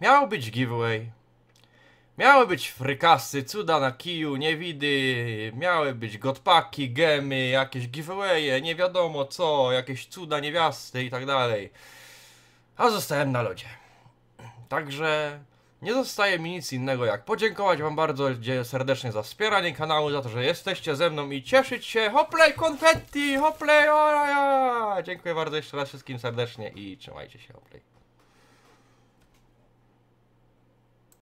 Miało być giveaway. Miały być frykasy, cuda na kiju, niewidy, miały być godpaki, gemy, jakieś giveawaye, nie wiadomo co, jakieś cuda niewiasty i tak dalej. A zostałem na lodzie. Także nie zostaje mi nic innego jak podziękować wam bardzo serdecznie za wspieranie kanału, za to, że jesteście ze mną i cieszyć się. Hoplej konfetti, hoplej oraja! Dziękuję bardzo jeszcze raz wszystkim serdecznie i trzymajcie się, hoplej.